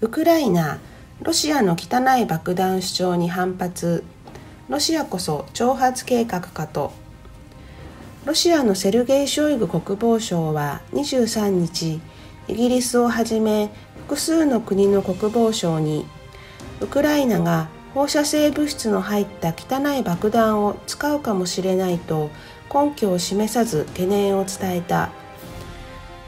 ウクライナロシアの汚い爆弾主張に反発ロシアこそ挑発計画かとロシアのセルゲイ・ショイグ国防相は23日イギリスをはじめ複数の国の国防相にウクライナが放射性物質の入った汚い爆弾を使うかもしれないと根拠を示さず懸念を伝えた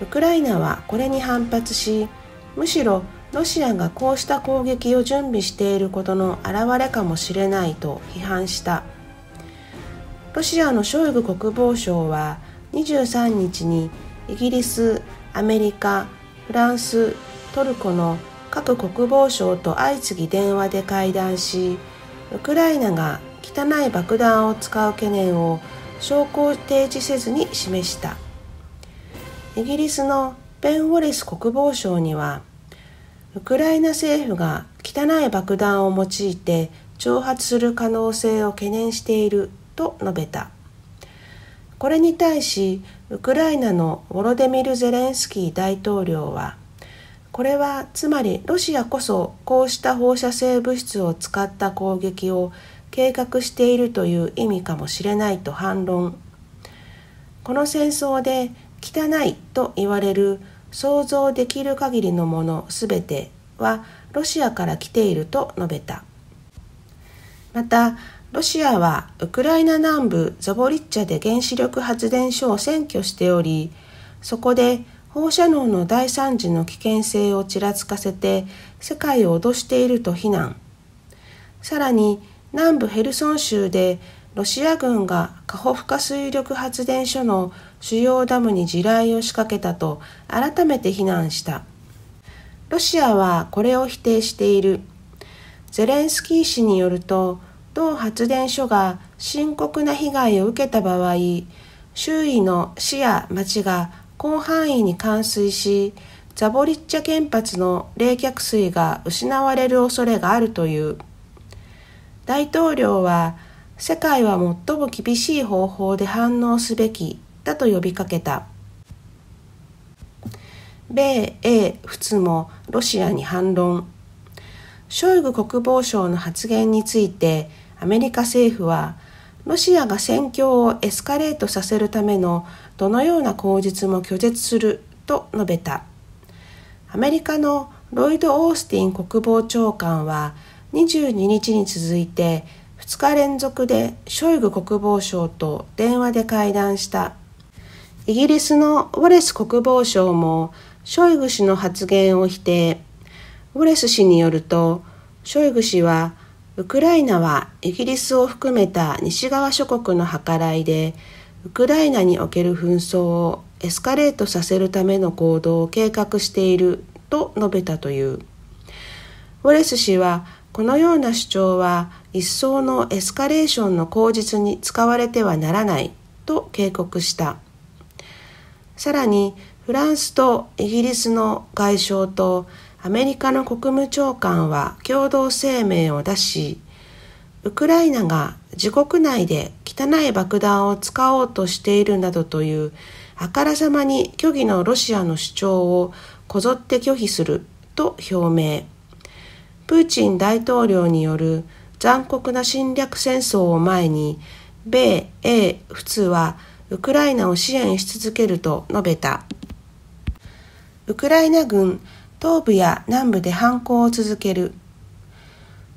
ウクライナはこれに反発しむしろロシアがこうした攻撃を準備していることの表れかもしれないと批判したロシアのショイグ国防相は23日にイギリスアメリカフランストルコの各国防相と相次ぎ電話で会談しウクライナが汚い爆弾を使う懸念を証拠を提示せずに示したイギリスのベン・ウォレス国防相にはウクライナ政府が汚い爆弾を用いて挑発する可能性を懸念していると述べたこれに対しウクライナのウォロデミル・ゼレンスキー大統領はこれはつまりロシアこそこうした放射性物質を使った攻撃を計画しているという意味かもしれないと反論この戦争で汚いと言われる想像できる限りのもの全てはロシアから来ていると述べたまたロシアはウクライナ南部ザボリッチャで原子力発電所を占拠しておりそこで放射能の大惨事の危険性をちらつかせて世界を脅していると非難さらに南部ヘルソン州でロシア軍がカホフカ水力発電所の主要ダムに地雷を仕掛けたと改めて非難したロシアはこれを否定しているゼレンスキー氏によると同発電所が深刻な被害を受けた場合周囲の市や町が広範囲に冠水しザボリッチャ原発の冷却水が失われる恐れがあるという大統領は世界は最も厳しい方法で反応すべきだと呼びかけた米英仏もロシアに反論ショイグ国防相の発言についてアメリカ政府はロシアが戦況をエスカレートさせるためのどのような口実も拒絶すると述べたアメリカのロイド・オースティン国防長官は22日に続いて2日連続でショイグ国防相と電話で会談したイギリスのウォレス国防相もショイグ氏の発言を否定ウォレス氏によるとショイグ氏はウクライナはイギリスを含めた西側諸国の計らいでウクライナにおける紛争をエスカレートさせるための行動を計画していると述べたというウォレス氏はこのような主張は一層のエスカレーションの口実に使われてはならないと警告した。さらにフランスとイギリスの外相とアメリカの国務長官は共同声明を出しウクライナが自国内で汚い爆弾を使おうとしているなどというあからさまに虚偽のロシアの主張をこぞって拒否すると表明プーチン大統領による残酷な侵略戦争を前に米英普通はウクライナを支援し続けると述べたウクライナ軍東部や南部で反攻を続ける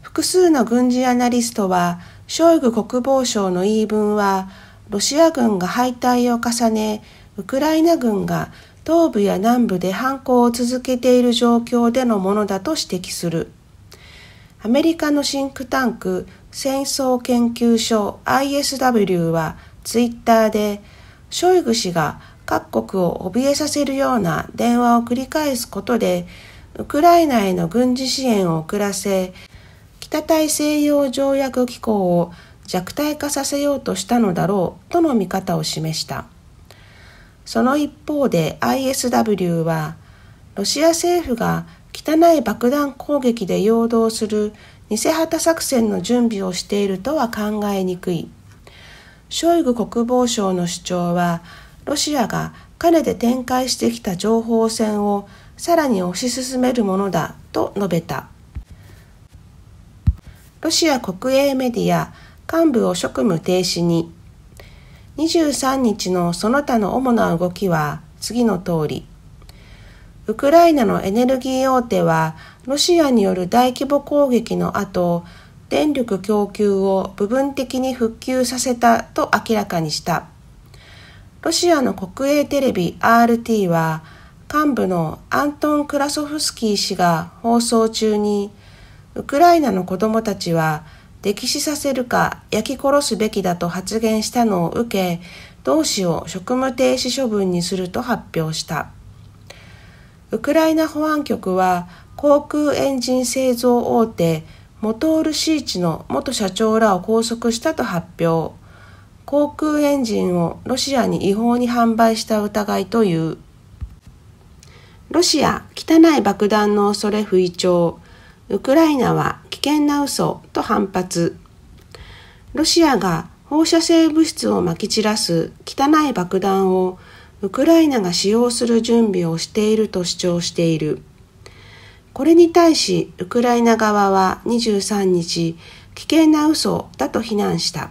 複数の軍事アナリストはショイグ国防相の言い分はロシア軍が敗退を重ねウクライナ軍が東部や南部で反攻を続けている状況でのものだと指摘するアメリカのシンクタンク戦争研究所 ISW はツイッターでショイグ氏が各国を怯えさせるような電話を繰り返すことで、ウクライナへの軍事支援を遅らせ、北大西洋条約機構を弱体化させようとしたのだろうとの見方を示した。その一方で ISW は、ロシア政府が汚い爆弾攻撃で陽動する偽旗作戦の準備をしているとは考えにくいショイグ国防相の主張はロシアがかねて展開してきた情報戦をさらに推し進めるものだと述べたロシア国営メディア幹部を職務停止に23日のその他の主な動きは次の通りウクライナのエネルギー大手はロシアによる大規模攻撃の後電力供給を部分的に復旧させたと明らかにしたロシアの国営テレビ RT は幹部のアントン・クラソフスキー氏が放送中にウクライナの子供たちは溺死させるか焼き殺すべきだと発言したのを受け同氏を職務停止処分にすると発表したウクライナ保安局は航空エンジン製造大手元ールシーチの元社長らを拘束したと発表航空エンジンをロシアに違法に販売した疑いというロシア汚い爆弾の恐れ不意調ウクライナは危険な嘘と反発ロシアが放射性物質をまき散らす汚い爆弾をウクライナが使用する準備をしていると主張している。これに対しウクライナ側は23日危険な嘘だと非難した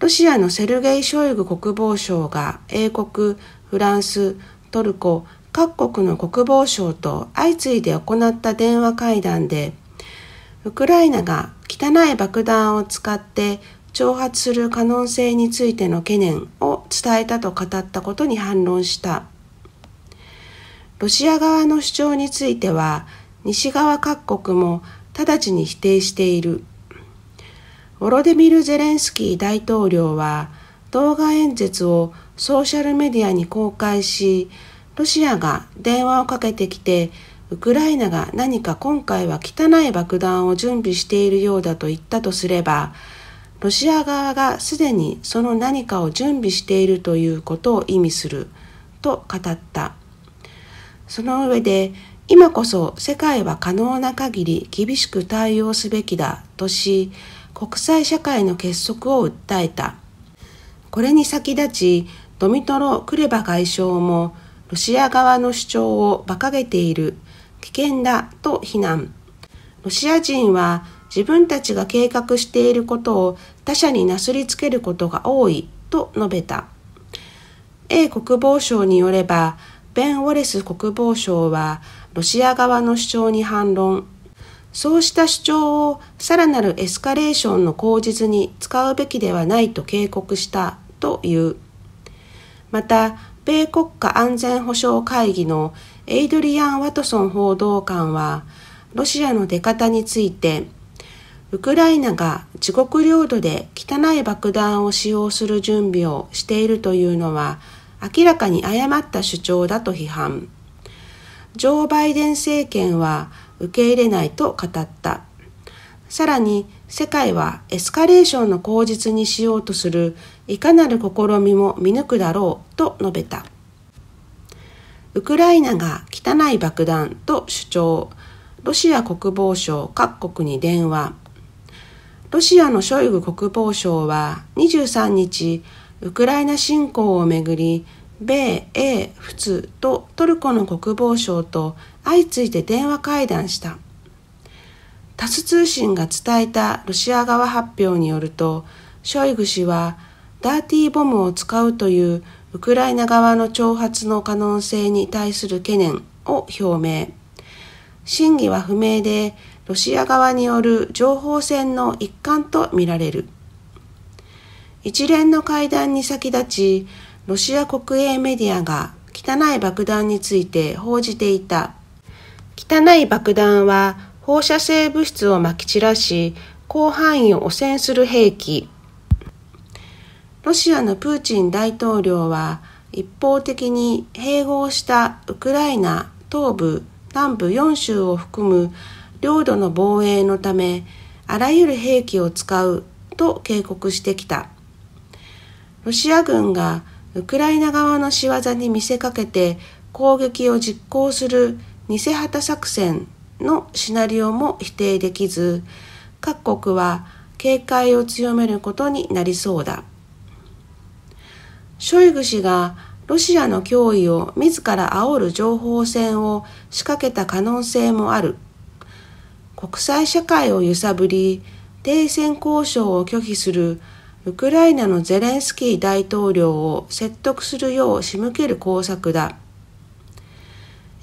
ロシアのセルゲイ・ショイグ国防相が英国フランストルコ各国の国防相と相次いで行った電話会談でウクライナが汚い爆弾を使って挑発する可能性についての懸念を伝えたと語ったことに反論した。ロシア側の主張については西側各国も直ちに否定しているウォロデミル・ゼレンスキー大統領は動画演説をソーシャルメディアに公開しロシアが電話をかけてきてウクライナが何か今回は汚い爆弾を準備しているようだと言ったとすればロシア側がすでにその何かを準備しているということを意味すると語ったその上で、今こそ世界は可能な限り厳しく対応すべきだとし、国際社会の結束を訴えた。これに先立ち、ドミトロ・クレバ外相も、ロシア側の主張を馬鹿げている、危険だと非難。ロシア人は自分たちが計画していることを他者になすりつけることが多いと述べた。英国防省によれば、ベン・ウォレス国防相はロシア側の主張に反論そうした主張をさらなるエスカレーションの口実に使うべきではないと警告したというまた米国家安全保障会議のエイドリアン・ワトソン報道官はロシアの出方についてウクライナが自国領土で汚い爆弾を使用する準備をしているというのは明らかに誤った主張だと批判ジョー・バイデン政権は受け入れないと語ったさらに世界はエスカレーションの口実にしようとするいかなる試みも見抜くだろうと述べたウクライナが汚い爆弾と主張ロシア国防省各国に電話ロシアのショイグ国防省は23日ウクライナ侵攻をめぐり米英仏とトルコの国防相と相次いで電話会談したタス通信が伝えたロシア側発表によるとショイグ氏はダーティーボムを使うというウクライナ側の挑発の可能性に対する懸念を表明真偽は不明でロシア側による情報戦の一環とみられる一連の会談に先立ちロシア国営メディアが汚い爆弾について報じていた汚い爆弾は放射性物質をまき散らし広範囲を汚染する兵器ロシアのプーチン大統領は一方的に併合したウクライナ東部南部4州を含む領土の防衛のためあらゆる兵器を使うと警告してきた。ロシア軍がウクライナ側の仕業に見せかけて攻撃を実行する偽旗作戦のシナリオも否定できず各国は警戒を強めることになりそうだショイグ氏がロシアの脅威を自ら煽る情報戦を仕掛けた可能性もある国際社会を揺さぶり停戦交渉を拒否するウクライナのゼレンスキー大統領を説得するよう仕向ける工作だ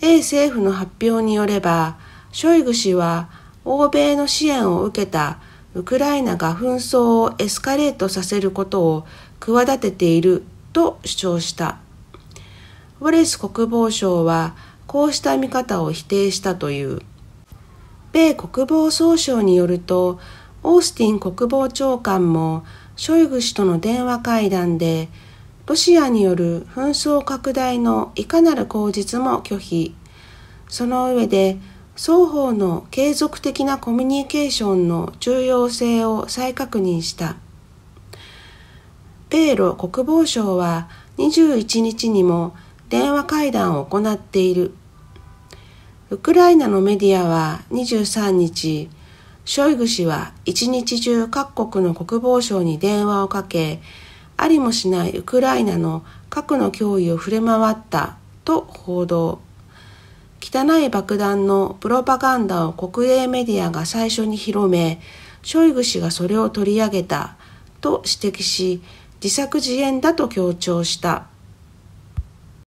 A 政府の発表によればショイグ氏は欧米の支援を受けたウクライナが紛争をエスカレートさせることを企てていると主張したウォレス国防相はこうした見方を否定したという米国防総省によるとオースティン国防長官もショイグ氏との電話会談でロシアによる紛争拡大のいかなる口実も拒否その上で双方の継続的なコミュニケーションの重要性を再確認した米ロ国防省は21日にも電話会談を行っているウクライナのメディアは23日ショイグ氏は一日中各国の国防省に電話をかけ、ありもしないウクライナの核の脅威を触れ回ったと報道。汚い爆弾のプロパガンダを国営メディアが最初に広め、ショイグ氏がそれを取り上げたと指摘し、自作自演だと強調した。